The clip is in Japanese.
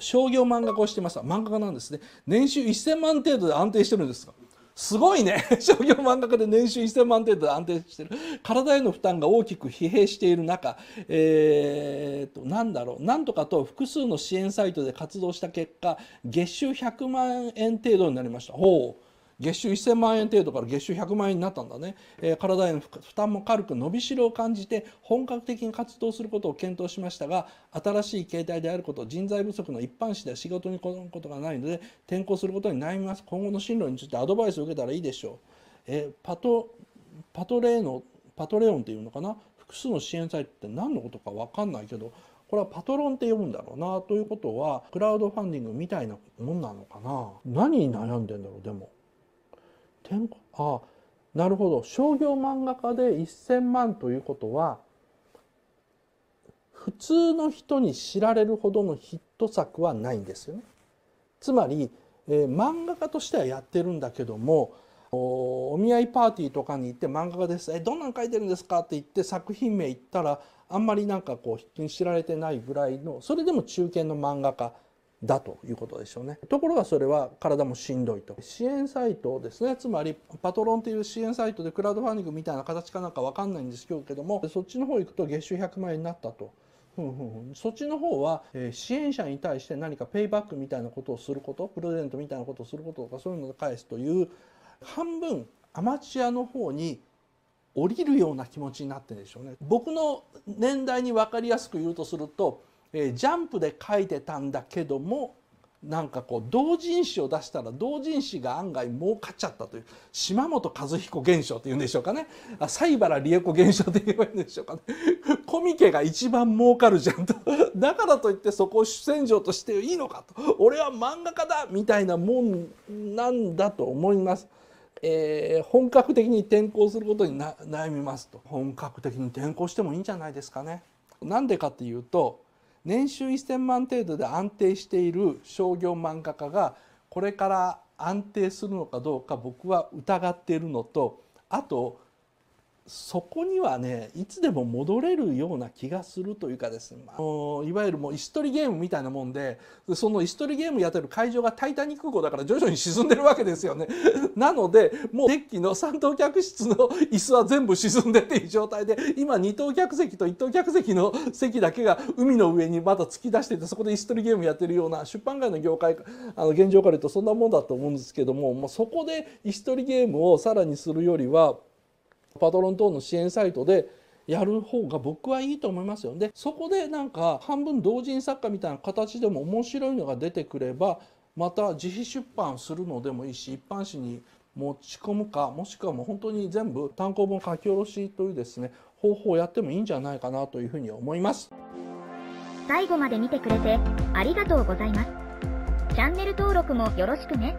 商業漫画家をしてました漫画家なんですね年収1000万程度で安定してるんですかすごいね 商業漫画家で年収1000万程度で安定してる体への負担が大きく疲弊している中えー、と何だろう何とかと複数の支援サイトで活動した結果月収100万円程度になりましたほう月収1000万円程度から月収100万円になったんだね、えー、体への負担も軽く伸びしろを感じて本格的に活動することを検討しましたが新しい形態であること人材不足の一般紙では仕事に来ることがないので転校することに悩みます今後の進路についてアドバイスを受けたらいいでしょう、えー、パトパトレーのパトレオンっていうのかな複数の支援サイトって何のことか分かんないけどこれはパトロンって呼ぶんだろうなということはクラウドファンディングみたいなもんなのかな何に悩んでんだろうでも康あなるほど商業漫画家で1,000万ということは普通の人に知られるほどのヒット作はないんですよね。つまり、えー、漫画家としてはやってるんだけどもお見合いパーティーとかに行って「漫画家です」え「どんなん書いてるんですか?」って言って作品名言ったらあんまりなんかこう知られてないぐらいのそれでも中堅の漫画家だということでしょうねところがそれは体もしんどいと支援サイトですねつまりパトロンという支援サイトでクラウドファンディングみたいな形かなんか分かんないんですけどもそっちの方行くと月収100万円になったと。ふんふんふんそっちの方は、えー、支援者に対して何かペイバックみたいなことをすることプレゼントみたいなことをすることとかそういうのを返すという半分アマチュアの方に降りるような気持ちになってるでしょうね。僕の年代に分かりやすく言うとするとえジャンプで書いてたんだけどもなんかこう同人誌を出したら同人誌が案外儲かっちゃったという島本和彦現象というんでしょうかね西原理恵子現象と言えばいいんでしょうかね コミケが一番儲かるじゃんとだからといってそこを主戦場としていいのかと俺は漫画家だみたいなもんなんだと思います。えー、本格的に転校することにな悩みますと本格的に転校してもいいんじゃないですかね。なんでかっていうと年収1,000万程度で安定している商業漫画家がこれから安定するのかどうか僕は疑っているのとあとそこにはねいつでも戻れるような気がするというかですね、まあ、いわゆるもう石取りゲームみたいなもんでその石取りゲームやってる会場が「タイタニック号」だから徐々に沈んでるわけですよね なのでもうデッキの3等客室の椅子は全部沈んでっていう状態で今2等客席と1等客席の席だけが海の上にまだ突き出しててそこで石取りゲームやってるような出版界の業界あの現状から言うとそんなもんだと思うんですけども、もうそこで石取りゲームをさらにするよりはパトロン等の支援サイトでやる方が僕はいいと思いますよでそこでなんか半分同人作家みたいな形でも面白いのが出てくればまた自費出版するのでもいいし一般紙に持ち込むかもしくはもう本当に全部単行本書き下ろしというですね方法をやってもいいんじゃないかなというふうに思います最後まで見てくれてありがとうございますチャンネル登録もよろしくね